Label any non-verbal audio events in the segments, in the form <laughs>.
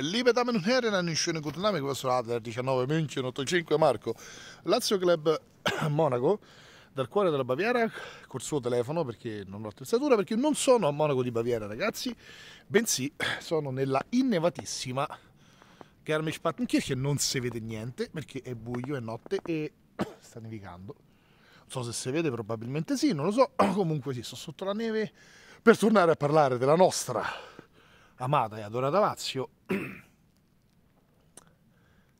Liebe Damen und Herren, einen schönen guten Abend, questo è Adler 19 München 85 Marco, Lazio Club <coughs> Monaco, dal cuore della Baviera, col suo telefono perché non ho attrezzatura, perché non sono a Monaco di Baviera ragazzi, bensì sono nella innevatissima Garmisch-Partenkirchen, non si vede niente perché è buio, è notte e <coughs> sta nevicando, non so se si vede, probabilmente sì, non lo so, <coughs> comunque sì, sto sotto la neve per tornare a parlare della nostra amata e adorata Lazio, <clears throat>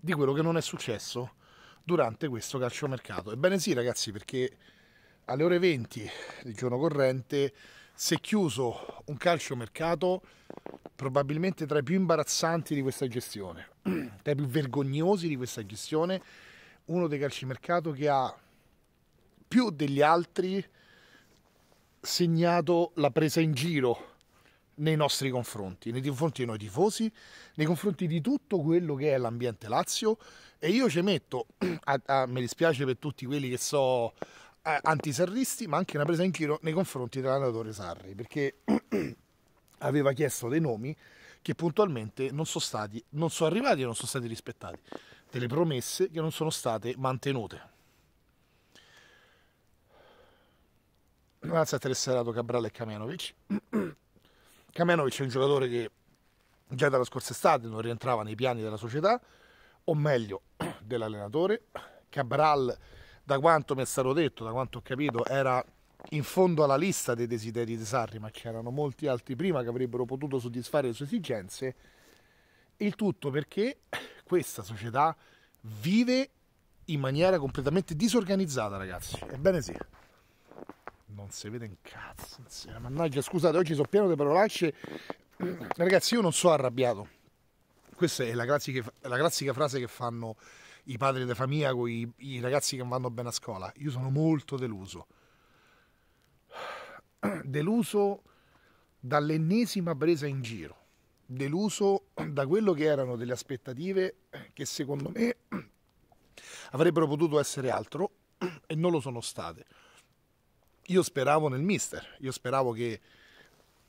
di quello che non è successo durante questo calciomercato. Ebbene sì ragazzi, perché alle ore 20 del giorno corrente si è chiuso un calciomercato probabilmente tra i più imbarazzanti di questa gestione, <clears throat> tra i più vergognosi di questa gestione, uno dei calcimercato che ha più degli altri segnato la presa in giro nei nostri confronti, nei confronti di noi tifosi, nei confronti di tutto quello che è l'ambiente Lazio e io ci metto, <clears throat> a, a, mi dispiace per tutti quelli che so eh, antisarristi, ma anche una presa in giro nei confronti dell'allenatore Sarri, perché <clears throat> aveva chiesto dei nomi che puntualmente non sono, stati, non sono arrivati e non sono stati rispettati, delle promesse che non sono state mantenute. Grazie a Teresserato Cabral e Kamianovic. <clears throat> Kamenovic è un giocatore che già dalla scorsa estate non rientrava nei piani della società, o meglio <clears throat> dell'allenatore. Cabral, da quanto mi è stato detto, da quanto ho capito, era in fondo alla lista dei desideri di Sarri, ma c'erano molti altri prima che avrebbero potuto soddisfare le sue esigenze. Il tutto perché <clears throat> questa società vive in maniera completamente disorganizzata, ragazzi. Ebbene sì non si vede un cazzo. Insieme. Mannaggia, scusate, oggi sono pieno di parolacce. <clears throat> Ragazzi, io non sono arrabbiato. Questa è la classica, la classica frase che fanno i padri di famiglia con i, i ragazzi che vanno bene a scuola. Io sono molto deluso. <clears throat> Deluso dall'ennesima presa in giro. Deluso da quello che erano delle aspettative che secondo me <clears throat> avrebbero potuto essere altro e non lo sono state io speravo nel mister, io speravo che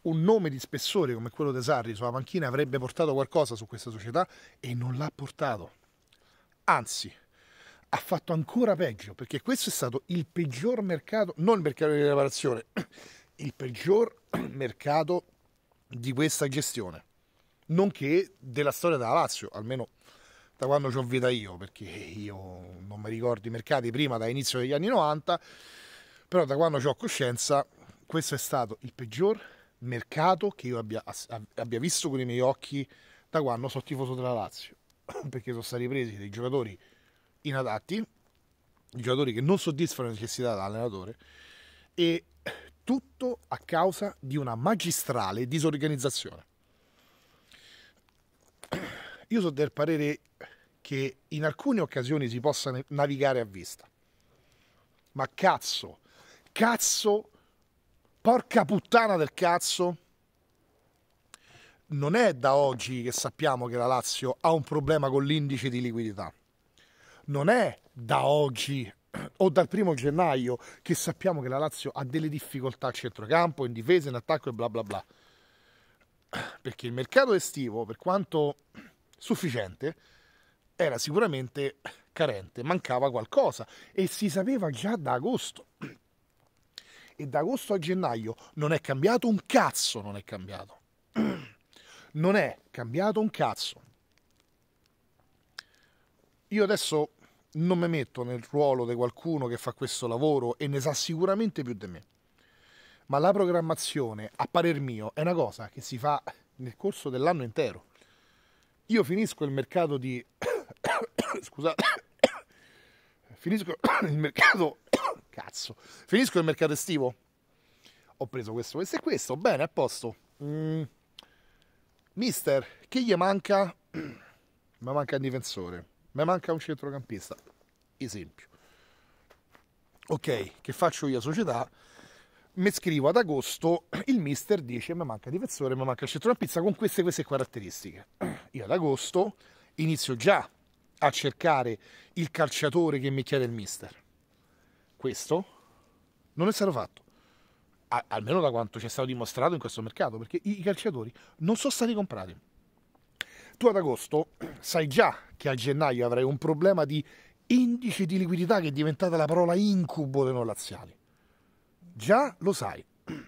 un nome di spessore come quello di Sarri sulla panchina avrebbe portato qualcosa su questa società e non l'ha portato. Anzi, ha fatto ancora peggio, perché questo è stato il peggior mercato, non il mercato di riparazione, il peggior <clears throat> mercato di questa gestione, nonché della storia della Lazio, almeno da quando ci ho vita io, perché io non mi ricordo i mercati prima, da inizio degli anni 90, però da quando ho coscienza questo è stato il peggior mercato che io abbia, abbia visto con i miei occhi da quando sono tifoso della Lazio <coughs> perché sono stati presi dei giocatori inadatti giocatori che non soddisfano le necessità dell'allenatore e tutto a causa di una magistrale disorganizzazione. <coughs> Io sono del parere che in alcune occasioni si possa navigare a vista, ma cazzo, cazzo, porca puttana del cazzo, non è da oggi che sappiamo che la Lazio ha un problema con l'indice di liquidità. Non è da oggi <clears throat> o dal primo gennaio che sappiamo che la Lazio ha delle difficoltà a centrocampo, in difesa, in attacco e bla bla bla. <clears throat> Perché il mercato estivo, per quanto <clears throat> sufficiente, era sicuramente carente, mancava qualcosa e si sapeva già da agosto e da agosto a gennaio non è cambiato un cazzo, non è cambiato. <clears throat> Non è cambiato un cazzo. Io adesso non mi metto nel ruolo di qualcuno che fa questo lavoro e ne sa sicuramente più di me. Ma la programmazione, a parer mio, è una cosa che si fa nel corso dell'anno intero. Io finisco il mercato di... <coughs> scusate, <coughs> finisco <coughs> il mercato Cazzo. Finisco il mercato estivo. Ho preso questo, questo e questo. Bene, a posto. Mm. Mister, che gli manca? <clears throat> Mi manca un difensore. Mi manca un centrocampista. Esempio. Ok, che faccio io a società? mi scrivo ad agosto, <clears throat> il mister dice mi manca difensore, mi manca il centrocampista con queste, queste caratteristiche. <clears throat> Io ad agosto inizio già a cercare il calciatore che mi chiede il mister questo non è stato fatto. A- almeno da quanto ci è stato dimostrato in questo mercato, perché i, i calciatori non sono stati comprati. Tu ad agosto sai già che a gennaio avrai un problema di indice di liquidità che è diventata la parola incubo dei non laziali. Già lo sai. <clears throat>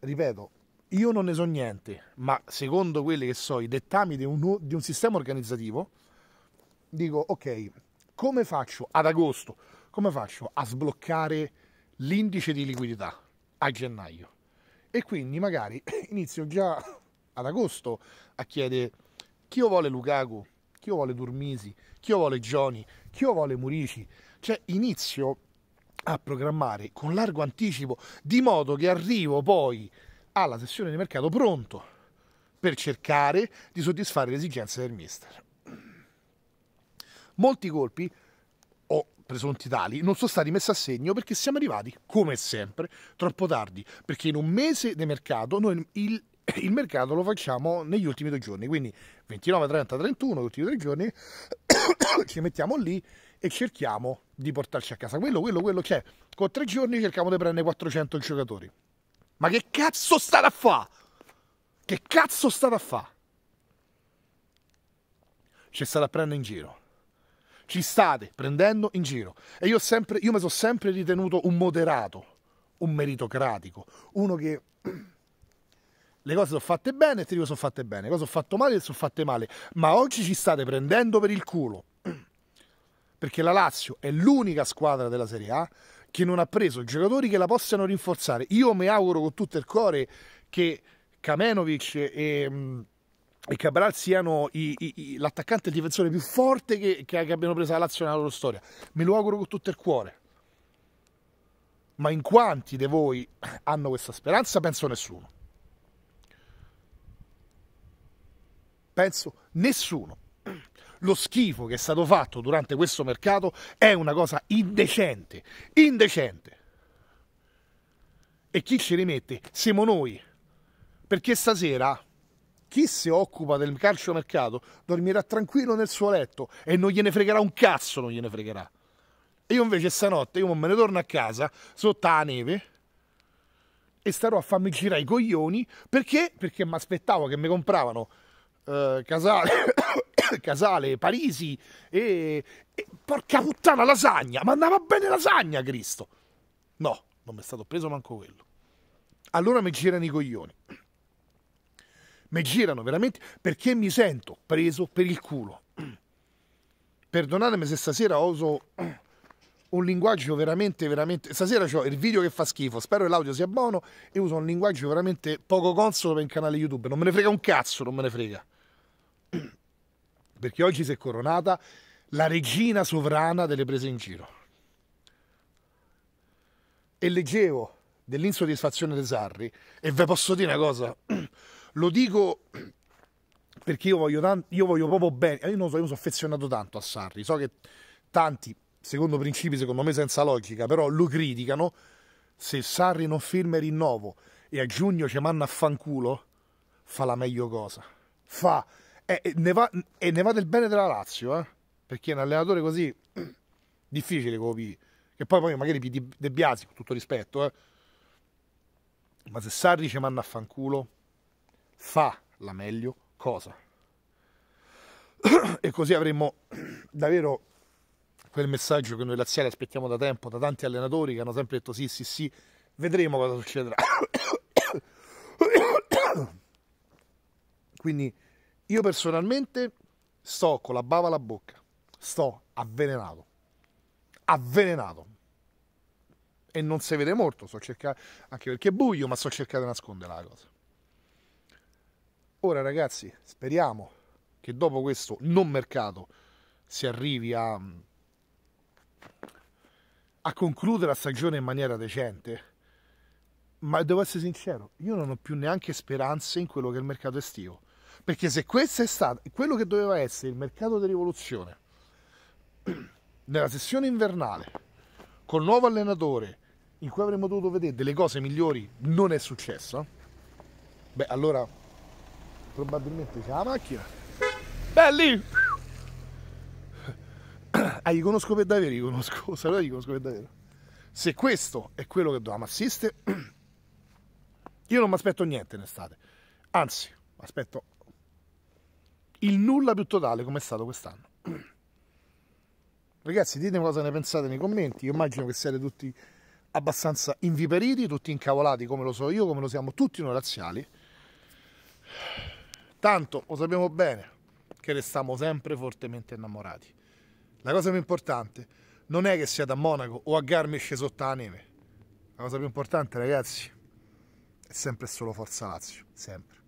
Ripeto, io non ne so niente, ma secondo quelli che so i dettami di un, di un sistema organizzativo, dico ok, come faccio ad agosto come faccio a sbloccare l'indice di liquidità a gennaio? E quindi magari <clears throat> inizio già ad agosto a chiedere chi io vuole Lukaku, chi io vuole Durmisi, chi io vuole Johnny, chi io vuole Murici. Cioè inizio a programmare con largo anticipo di modo che arrivo poi alla sessione di mercato pronto per cercare di soddisfare le esigenze del mister. Molti colpi presunti tali, non sono stati messi a segno perché siamo arrivati, come sempre, troppo tardi, perché in un mese di mercato noi il, il mercato lo facciamo negli ultimi due giorni, quindi 29, 30, 31, gli ultimi due giorni, <coughs> ci mettiamo lì e cerchiamo di portarci a casa quello, quello, quello, cioè con tre giorni cerchiamo di prendere 400 giocatori. Ma che cazzo state a fa? Che cazzo state a fa? C'è stata a prendere in giro ci state prendendo in giro. E io, sempre, io mi sono sempre ritenuto un moderato, un meritocratico, uno che <clears throat> le cose sono fatte bene e ti dico sono fatte bene, le cose sono fatte male e sono fatte male, ma oggi ci state prendendo per il culo. <clears throat> Perché la Lazio è l'unica squadra della Serie A che non ha preso giocatori che la possano rinforzare. Io mi auguro con tutto il cuore che Kamenovic e mm, e Cabral siano l'attaccante e il difensore più forte che, che, abbiano preso la Lazio nella loro storia. Me lo auguro con tutto il cuore. Ma in quanti di voi hanno questa speranza? Penso nessuno. Penso nessuno. Lo schifo che è stato fatto durante questo mercato è una cosa indecente, indecente. E chi ci rimette? Siamo noi. Perché stasera chi si occupa del calcio mercato dormirà tranquillo nel suo letto e non gliene fregherà un cazzo, non gliene fregherà. E io invece stanotte, io me ne torno a casa, sotto la neve, e starò a farmi girare i coglioni, perché? Perché mi aspettavo che mi compravano eh, Casale, <coughs> Casale, Parisi e, e, Porca puttana, lasagna! Ma andava bene lasagna, Cristo! No, non mi è stato preso manco quello. Allora mi girano i coglioni mi girano veramente perché mi sento preso per il culo. Perdonatemi se stasera uso un linguaggio veramente, veramente... Stasera ho il video che fa schifo, spero che l'audio sia buono e uso un linguaggio veramente poco consolo per il canale YouTube. Non me ne frega un cazzo, non me ne frega. Perché oggi si è coronata la regina sovrana delle prese in giro. E leggevo dell'insoddisfazione di Sarri e vi posso dire una cosa... Lo dico perché io voglio, tanto, io voglio proprio bene. Io non so, io sono affezionato tanto a Sarri. So che tanti, secondo principi, secondo me senza logica, però lo criticano. Se Sarri non firma il rinnovo e a giugno ci manna a fanculo, fa la meglio cosa. Fa. E, eh, e, ne, va, e ne va, del bene della Lazio, eh? perché un allenatore così <clears throat> difficile come che poi, poi magari De Biasi, con tutto rispetto, eh? ma se Sarri ci manna a fanculo, fa la meglio cosa. <clears throat> e così avremmo davvero quel messaggio che noi laziali aspettiamo da tempo, da tanti allenatori che hanno sempre detto sì, sì, sì, vedremo cosa succederà. <coughs> Quindi io personalmente sto con la bava alla bocca, sto avvelenato, avvelenato. E non si vede molto, so cercare, anche perché è buio, ma sto cercando di nascondere la cosa. Ora ragazzi, speriamo che dopo questo non mercato si arrivi a, a concludere la stagione in maniera decente. Ma devo essere sincero, io non ho più neanche speranze in quello che è il mercato estivo. Perché se questo è stato quello che doveva essere il mercato di rivoluzione, <clears throat> nella sessione invernale, col nuovo allenatore, in cui avremmo dovuto vedere delle cose migliori, non è successo, beh allora probabilmente c'è la macchina. Belli! Ah, li conosco per davvero, li conosco, <laughs> sarà li conosco per davvero. Se questo è quello che dobbiamo assistere, <clears throat> io non mi aspetto niente in estate. Anzi, aspetto il nulla più totale come è stato quest'anno. <clears throat> Ragazzi, ditemi cosa ne pensate nei commenti. Io immagino che siete tutti abbastanza inviperiti, tutti incavolati come lo so io, come lo siamo tutti noi razziali. Tanto lo sappiamo bene che restiamo sempre fortemente innamorati. La cosa più importante non è che siate a Monaco o a Garmisch sotto la neve. La cosa più importante, ragazzi, è sempre solo Forza Lazio, sempre.